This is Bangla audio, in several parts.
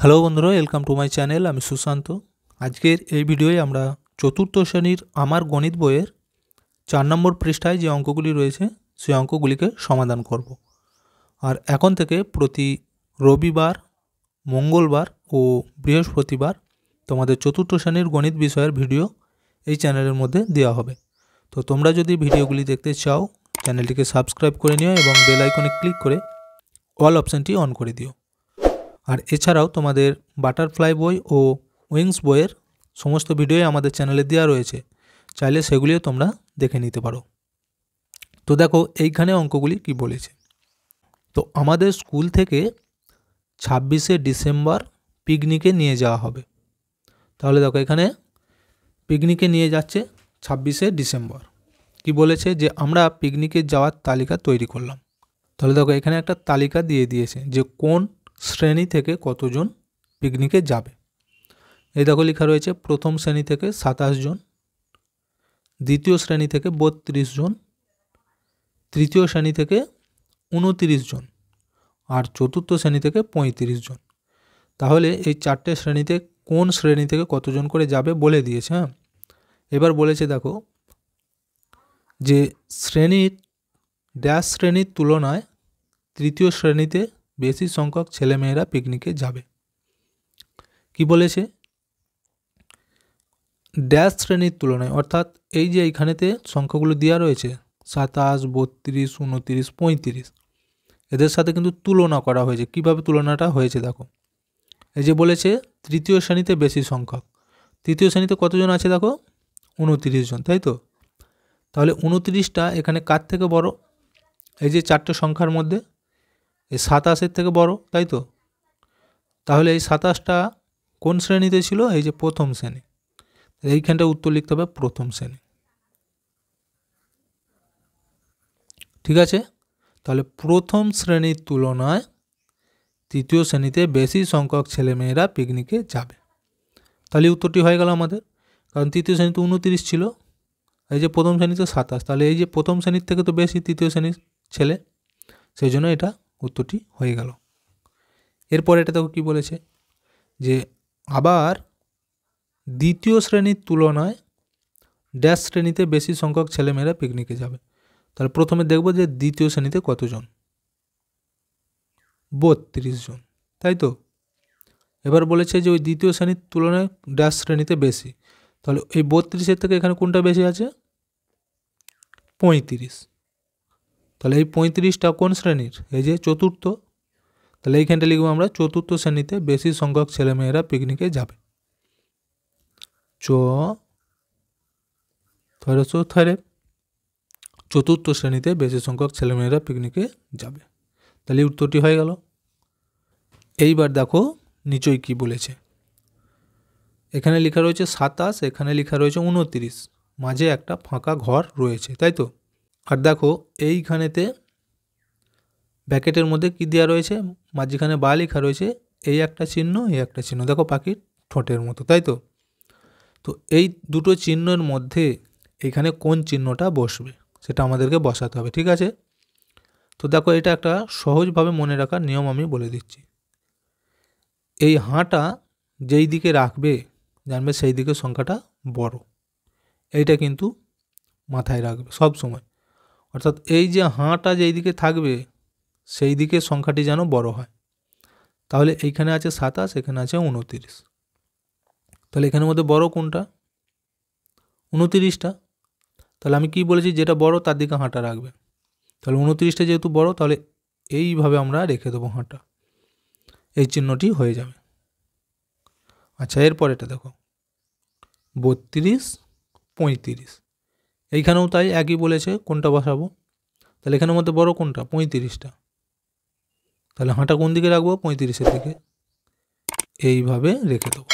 হ্যালো বন্ধুরা ওয়েলকাম টু মাই চ্যানেল আমি সুশান্ত আজকের এই ভিডিওয়ে আমরা চতুর্থ শ্রেণীর আমার গণিত বইয়ের চার নম্বর পৃষ্ঠায় যে অঙ্কগুলি রয়েছে সেই অঙ্কগুলিকে সমাধান করব আর এখন থেকে প্রতি রবিবার মঙ্গলবার ও বৃহস্পতিবার তোমাদের চতুর্থ শ্রেণীর গণিত বিষয়ের ভিডিও এই চ্যানেলের মধ্যে দেওয়া হবে তো তোমরা যদি ভিডিওগুলি দেখতে চাও চ্যানেলটিকে সাবস্ক্রাইব করে নিও এবং বেল আইকনে ক্লিক করে অল অপশানটি অন করে দিও আর এছাড়াও তোমাদের বাটারফ্লাই বই ও উইংস বইয়ের সমস্ত ভিডিওই আমাদের চ্যানেলে দেওয়া রয়েছে চাইলে সেগুলিও তোমরা দেখে নিতে পারো তো দেখো এইখানে অঙ্কগুলি কি বলেছে তো আমাদের স্কুল থেকে ছাব্বিশে ডিসেম্বর পিকনিকে নিয়ে যাওয়া হবে তাহলে দেখো এখানে পিকনিকে নিয়ে যাচ্ছে ছাব্বিশে ডিসেম্বর কি বলেছে যে আমরা পিকনিকে যাওয়ার তালিকা তৈরি করলাম তাহলে দেখো এখানে একটা তালিকা দিয়ে দিয়েছে যে কোন শ্রেণী থেকে কতজন পিকনিকে যাবে এই দেখো লেখা রয়েছে প্রথম শ্রেণী থেকে সাতাশ জন দ্বিতীয় শ্রেণী থেকে বত্রিশ জন তৃতীয় শ্রেণী থেকে উনতিরিশ জন আর চতুর্থ শ্রেণী থেকে পঁয়ত্রিশ জন তাহলে এই চারটে শ্রেণীতে কোন শ্রেণী থেকে কতজন করে যাবে বলে দিয়েছে হ্যাঁ এবার বলেছে দেখো যে শ্রেণীর ড্যাশ শ্রেণীর তুলনায় তৃতীয় শ্রেণীতে বেশি সংখ্যক ছেলেমেয়েরা পিকনিকে যাবে কি বলেছে ড্যাশ শ্রেণীর তুলনায় অর্থাৎ এই যে এইখানেতে সংখ্যাগুলো দেওয়া রয়েছে সাতাশ বত্রিশ উনতিরিশ পঁয়ত্রিশ এদের সাথে কিন্তু তুলনা করা হয়েছে কিভাবে তুলনাটা হয়েছে দেখো এই যে বলেছে তৃতীয় শ্রেণীতে বেশি সংখ্যক তৃতীয় শ্রেণীতে কতজন আছে দেখো উনত্রিশ জন তাই তো তাহলে উনত্রিশটা এখানে কার থেকে বড় এই যে চারটে সংখ্যার মধ্যে এই সাতাশের থেকে বড় তাই তো তাহলে এই সাতাশটা কোন শ্রেণীতে ছিল এই যে প্রথম শ্রেণী এইখানটা উত্তর লিখতে হবে প্রথম শ্রেণী ঠিক আছে তাহলে প্রথম শ্রেণীর তুলনায় তৃতীয় শ্রেণীতে বেশি সংখ্যক ছেলেমেয়েরা পিকনিকে যাবে তাহলে উত্তরটি হয়ে গেল আমাদের কারণ তৃতীয় শ্রেণীতে উনতিরিশ ছিল এই যে প্রথম শ্রেণীতে সাতাশ তাহলে এই যে প্রথম শ্রেণীর থেকে তো বেশি তৃতীয় শ্রেণীর ছেলে সেই জন্য এটা উত্তরটি হয়ে গেল এরপর এটা দেখো কী বলেছে যে আবার দ্বিতীয় শ্রেণীর তুলনায় ড্যাশ শ্রেণীতে বেশি সংখ্যক ছেলেমেয়েরা পিকনিকে যাবে তাহলে প্রথমে দেখব যে দ্বিতীয় শ্রেণীতে কতজন বত্রিশ জন তাই তো এবার বলেছে যে ওই দ্বিতীয় শ্রেণীর তুলনায় ড্যাশ শ্রেণীতে বেশি তাহলে এই বত্রিশের থেকে এখানে কোনটা বেশি আছে পঁয়ত্রিশ তাহলে এই পঁয়ত্রিশটা কোন শ্রেণীর এই যে চতুর্থ তাহলে এইখানটা লিখবো আমরা চতুর্থ শ্রেণীতে বেশি সংখ্যক ছেলেমেয়েরা পিকনিকে যাবে চ তেরোশো চতুর্থ শ্রেণীতে বেশি সংখ্যক ছেলেমেয়েরা পিকনিকে যাবে তাহলে উত্তরটি হয়ে গেল এইবার দেখো নিচই কি বলেছে এখানে লেখা রয়েছে সাতাশ এখানে লেখা রয়েছে উনত্রিশ মাঝে একটা ফাঁকা ঘর রয়েছে তাই তো আর দেখো এইখানেতে ব্যাকেটের মধ্যে কী দেওয়া রয়েছে মাঝখানে বা লেখা রয়েছে এই একটা চিহ্ন এই একটা চিহ্ন দেখো পাখির ঠোঁটের মতো তাই তো তো এই দুটো চিহ্নের মধ্যে এখানে কোন চিহ্নটা বসবে সেটা আমাদেরকে বসাতে হবে ঠিক আছে তো দেখো এটা একটা সহজভাবে মনে রাখার নিয়ম আমি বলে দিচ্ছি এই হাঁটা যেই দিকে রাখবে জানবে সেই দিকে সংখ্যাটা বড় এইটা কিন্তু মাথায় রাখবে সব সময় অর্থাৎ এই যে হাঁটা যেই দিকে থাকবে সেই দিকে সংখ্যাটি যেন বড় হয় তাহলে এইখানে আছে সাতাশ এখানে আছে উনতিরিশ তাহলে এখানের মধ্যে বড় কোনটা উনতিরিশটা তাহলে আমি কি বলেছি যেটা বড় তার দিকে হাঁটা রাখবে তাহলে উনতিরিশটা যেহেতু বড় তাহলে এইভাবে আমরা রেখে দেবো হাঁটা এই চিহ্নটি হয়ে যাবে আচ্ছা এরপর এটা দেখো বত্রিশ পঁয়ত্রিশ এইখানেও তাই একই বলেছে কোনটা বসাবো তাহলে এখানের মধ্যে বড় কোনটা পঁয়ত্রিশটা তাহলে হাঁটা কোন দিকে রাখবো পঁয়ত্রিশের দিকে এইভাবে রেখে দেবো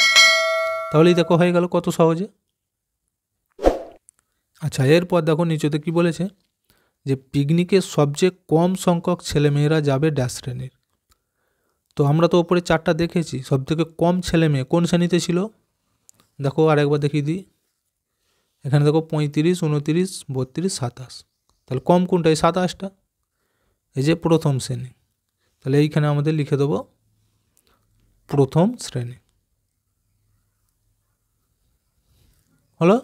তাহলেই দেখো হয়ে গেল কত সহজে আচ্ছা এরপর দেখো নিচেতে কি বলেছে যে পিকনিকে সবচেয়ে কম সংখ্যক ছেলেমেয়েরা যাবে ড্যাশ শ্রেণীর তো আমরা তো ওপরে চারটা দেখেছি সবথেকে কম ছেলেমেয়ে কোন শ্রেণীতে ছিল দেখো আরেকবার দেখিয়ে দিই এখানে দেখো পঁয়ত্রিশ উনত্রিশ বত্রিশ সাতাশ তাহলে কম কোনটা এই সাতাশটা এই যে প্রথম শ্রেণী তাহলে এইখানে আমাদের লিখে দেবো প্রথম শ্রেণী হলো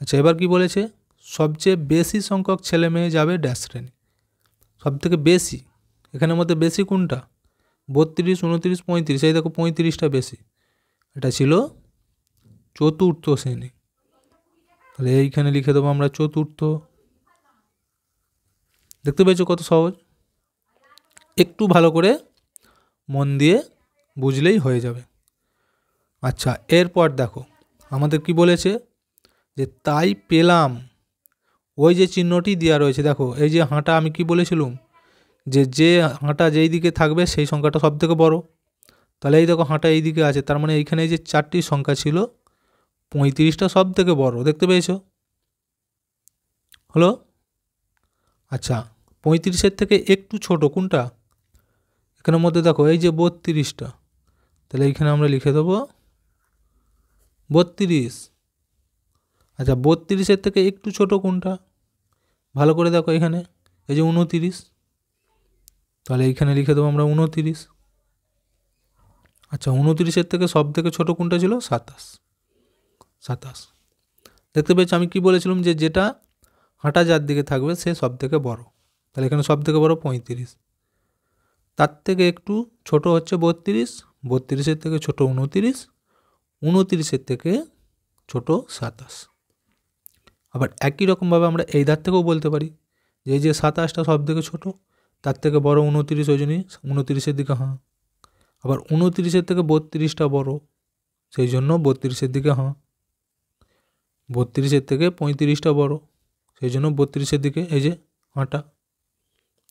আচ্ছা এবার কি বলেছে সবচেয়ে বেশি সংখ্যক ছেলে মেয়ে যাবে ড্যাশ শ্রেণী সবথেকে বেশি এখানের মধ্যে বেশি কোনটা বত্রিশ উনত্রিশ পঁয়ত্রিশ এই দেখো পঁয়ত্রিশটা বেশি এটা ছিল চতুর্থ শ্রেণী তাহলে এইখানে লিখে দেবো আমরা চতুর্থ দেখতে পেয়েছো কত সহজ একটু ভালো করে মন দিয়ে বুঝলেই হয়ে যাবে আচ্ছা এরপর দেখো আমাদের কি বলেছে যে তাই পেলাম ওই যে চিহ্নটি দেওয়া রয়েছে দেখো এই যে হাঁটা আমি কি বলেছিলাম যে যে হাঁটা যেই দিকে থাকবে সেই সংখ্যাটা সবথেকে বড় তাহলে এই দেখো হাঁটা এই দিকে আছে তার মানে এইখানে এই যে চারটি সংখ্যা ছিল পঁয়ত্রিশটা সব থেকে বড় দেখতে পেয়েছো হলো আচ্ছা পঁয়ত্রিশের থেকে একটু ছোট কোনটা এখানের মধ্যে দেখো এই যে বত্রিশটা তাহলে এইখানে আমরা লিখে দেবো বত্রিশ আচ্ছা বত্রিশের থেকে একটু ছোট কোনটা ভালো করে দেখো এখানে এই যে উনতিরিশ তাহলে এইখানে লিখে দেবো আমরা উনতিরিশ আচ্ছা উনতিরিশের থেকে সব থেকে ছোটো কোনটা ছিল সাতাশ সাতাশ দেখতে পেয়েছি আমি কি বলেছিলাম যে যেটা হাঁটা যার দিকে থাকবে সে সব থেকে বড় তাহলে এখানে সব থেকে বড় পঁয়ত্রিশ তার থেকে একটু ছোট হচ্ছে বত্রিশ বত্রিশের থেকে ছোট উনতিরিশ উনতিরিশের থেকে ছোট সাতাশ আবার একই রকমভাবে আমরা এই ধার থেকেও বলতে পারি যে যে সাতাশটা সব থেকে ছোট তার থেকে বড় উনতিরিশ ওই জন্যই উনতিরিশের দিকে হাঁ আবার উনতিরিশের থেকে বত্রিশটা বড় সেই জন্য বত্রিশের দিকে হাঁ বত্রিশের থেকে পঁয়ত্রিশটা বড় সেই জন্য বত্রিশের দিকে এই যে হাঁটা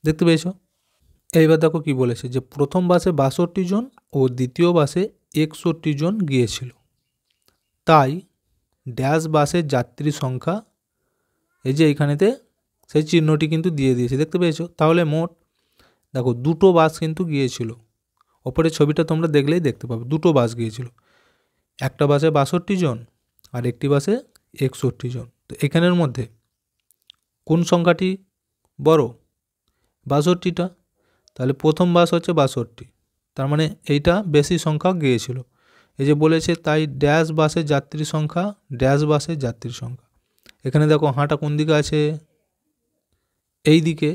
দেখতে পেয়েছ এইবার দেখো কি বলেছে যে প্রথম বাসে বাষট্টি জন ও দ্বিতীয় বাসে একষট্টি জন গিয়েছিল তাই ড্যাশ বাসের যাত্রী সংখ্যা এই যে এইখানেতে সেই চিহ্নটি কিন্তু দিয়ে দিয়েছে দেখতে পেয়েছো তাহলে মোট দেখো দুটো বাস কিন্তু গিয়েছিল ওপরের ছবিটা তোমরা দেখলেই দেখতে পাবে দুটো বাস গিয়েছিল একটা বাসে বাষট্টি জন আর একটি বাসে একষট্টি জন তো এখানের মধ্যে কোন সংখ্যাটি বড় বাষট্টিটা তাহলে প্রথম বাস হচ্ছে বাষট্টি তার মানে এইটা বেশি সংখ্যা গিয়েছিল এই যে বলেছে তাই ড্যাশ বাসের যাত্রী সংখ্যা ড্যাশ বাসের যাত্রী সংখ্যা এখানে দেখো হাঁটা কোন দিকে আছে এই দিকে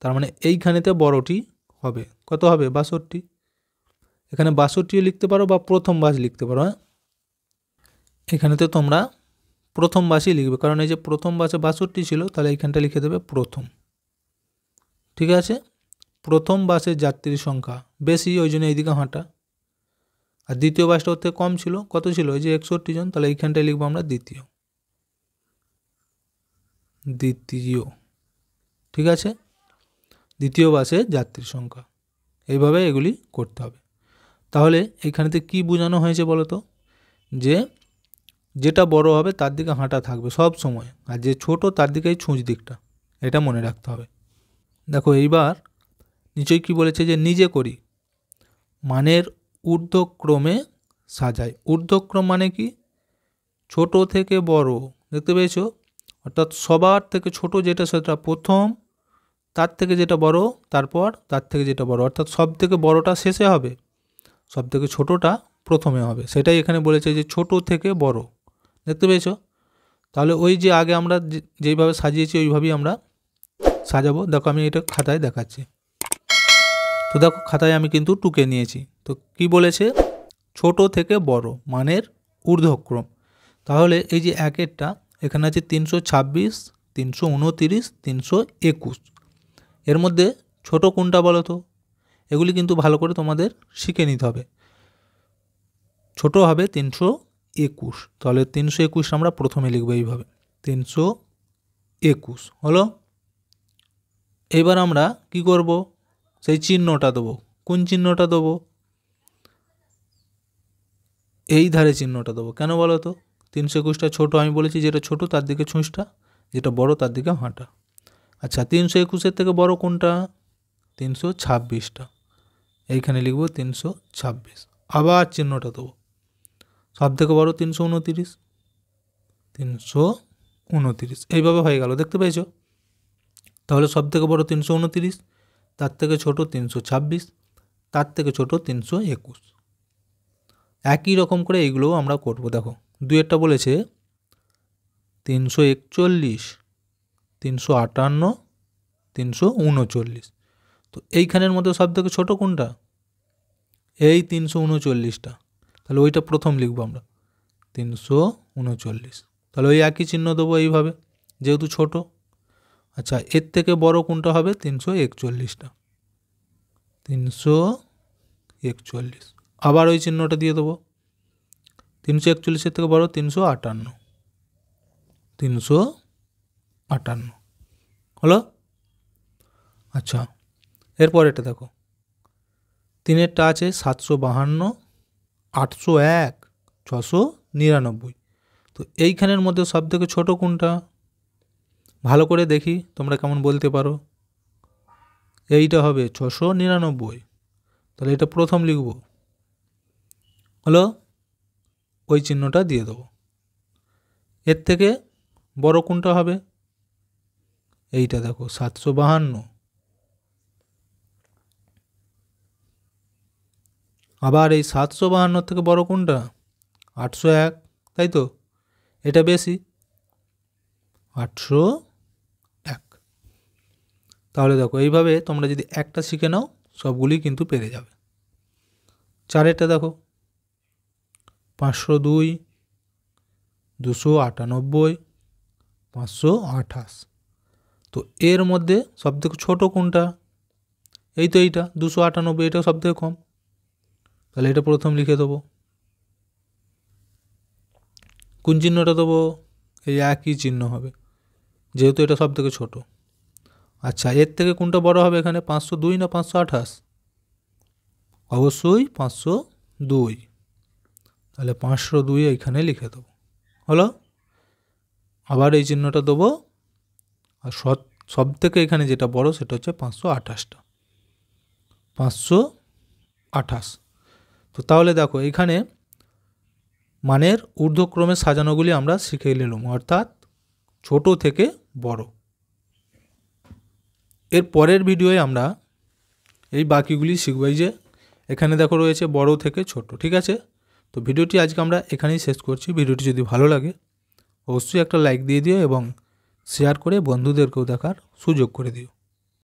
তার মানে এইখানেতে বড়টি হবে কত হবে বাষট্টি এখানে বাষট্টিও লিখতে পারো বা প্রথম বাস লিখতে পারো হ্যাঁ এখানেতে তোমরা প্রথম বাসই লিখবে কারণ এই যে প্রথম বাসে বাষট্টি ছিল তাহলে এইখানটা লিখে দেবে প্রথম ঠিক আছে প্রথম বাসের যাত্রীর সংখ্যা বেশি ওই জন্য এইদিকে হাঁটা আর দ্বিতীয় বাসটা ওর কম ছিল কত ছিল ওই যে একষট্টি জন তাহলে এইখানটায় লিখবো আমরা দ্বিতীয় দ্বিতীয় ঠিক আছে দ্বিতীয় বাসে যাত্রীর সংখ্যা এইভাবে এগুলি করতে হবে তাহলে এইখানেতে কি বোঝানো হয়েছে বলতো যে যেটা বড় হবে তার দিকে হাঁটা থাকবে সব সময় আর যে ছোট তার দিকেই ছুঁচ দিকটা এটা মনে রাখতে হবে দেখো এইবার নিচেই কি বলেছে যে নিজে করি মানের ঊর্ধ্বক্রমে সাজাই ঊর্ধ্বক্রম মানে কি ছোট থেকে বড় দেখতে পেয়েছো অর্থাৎ সবার থেকে ছোট যেটা সেটা প্রথম তার থেকে যেটা বড় তারপর তার থেকে যেটা বড় অর্থাৎ সব থেকে বড়টা শেষে হবে সব থেকে ছোটোটা প্রথমে হবে সেটাই এখানে বলেছে যে ছোট থেকে বড় দেখতে পেয়েছো তাহলে ওই যে আগে আমরা যেইভাবে সাজিয়েছি ওইভাবেই আমরা সাজাবো দেখো আমি এটা খাতায় দেখাচ্ছি তো দেখো খাতায় আমি কিন্তু টুকে নিয়েছি তো কি বলেছে ছোট থেকে বড় মানের ঊর্ধ্বক্রম তাহলে এই যে একেরটা এখানে আছে তিনশো ছাব্বিশ তিনশো উনতিরিশ তিনশো একুশ এর মধ্যে ছোট কোনটা বলো তো এগুলি কিন্তু ভালো করে তোমাদের শিখে নিতে হবে ছোট হবে তিনশো একুশ তাহলে তিনশো একুশ আমরা প্রথমে লিখবো এইভাবে তিনশো একুশ হলো এবার আমরা কি করব সেই চিহ্নটা দেবো কোন চিহ্নটা দেবো এই ধারে চিহ্নটা দেবো কেন বলো তো তিনশো একুশটা ছোটো আমি বলেছি যেটা ছোট তার দিকে ছুঁচটা যেটা বড় তার দিকে হাঁটা আচ্ছা তিনশো একুশের থেকে বড় কোনটা তিনশো ছাব্বিশটা এইখানে লিখব তিনশো ছাব্বিশ আবার চিহ্নটা দেবো সব থেকে বারো তিনশো উনতিরিশ তিনশো উনতিরিশ এইভাবে হয়ে গেল দেখতে পেয়েছো তাহলে সব থেকে বড় তিনশো উনতিরিশ তার থেকে ছোট তিনশো ছাব্বিশ তার থেকে ছোট তিনশো একুশ একই রকম করে এইগুলোও আমরা করব দেখো দু একটা বলেছে তিনশো একচল্লিশ তিনশো আটান্ন তিনশো উনচল্লিশ তো এইখানের মধ্যে সব থেকে ছোটো কোনটা এই তিনশো উনচল্লিশটা তাহলে ওইটা প্রথম লিখবো আমরা তিনশো উনচল্লিশ তাহলে ওই একই চিহ্ন দেবো এইভাবে যেহেতু ছোট আচ্ছা এর থেকে বড় কোনটা হবে তিনশো একচল্লিশটা তিনশো একচল্লিশ আবার ওই চিহ্নটা দিয়ে দেবো তিনশো একচল্লিশের থেকে বড় তিনশো আটান্ন তিনশো আটান্ন হলো আচ্ছা এরপর এটা দেখো তিনেরটা আছে সাতশো বাহান্ন আটশো এক ছশো নিরানব্বই তো এইখানের মধ্যে সব থেকে ছোটো কোনটা ভালো করে দেখি তোমরা কেমন বলতে পারো এইটা হবে ছশো নিরানব্বই তাহলে এটা প্রথম লিখব হলো ওই চিহ্নটা দিয়ে দেবো এর থেকে বড় কোনটা হবে এইটা দেখো সাতশো বাহান্ন আবার এই সাতশো বাহান্নর থেকে বড় কোনটা আটশো এক তাই তো এটা বেশি আটশো এক তাহলে দেখো এইভাবে তোমরা যদি একটা শিখে নাও সবগুলি কিন্তু পেরে যাবে চারেরটা দেখো পাঁচশো দুই দুশো আটানব্বই পাঁচশো আঠাশ তো এর মধ্যে সবথেকে ছোটো কোনটা এই তো এইটা দুশো আটানব্বই এটাও সবথেকে কম তাহলে এটা প্রথম লিখে দেবো কোন চিহ্নটা দেবো এই একই চিহ্ন হবে যেহেতু এটা সব থেকে ছোটো আচ্ছা এর থেকে কোনটা বড় হবে এখানে পাঁচশো দুই না পাঁচশো আঠাশ অবশ্যই পাঁচশো দুই তাহলে পাঁচশো দুই এইখানে লিখে দেবো হলো আবার এই চিহ্নটা দেবো আর সব সব থেকে এখানে যেটা বড় সেটা হচ্ছে পাঁচশো আঠাশটা পাঁচশো আঠাশ তো তাহলে দেখো এখানে মানের ঊর্ধ্বক্রমে সাজানোগুলি আমরা শিখে নিলাম অর্থাৎ ছোট থেকে বড় এর পরের ভিডিওয়ে আমরা এই বাকিগুলি শিখব এই যে এখানে দেখো রয়েছে বড় থেকে ছোট ঠিক আছে তো ভিডিওটি আজকে আমরা এখানেই শেষ করছি ভিডিওটি যদি ভালো লাগে অবশ্যই একটা লাইক দিয়ে দিও এবং শেয়ার করে বন্ধুদেরকেও দেখার সুযোগ করে দিও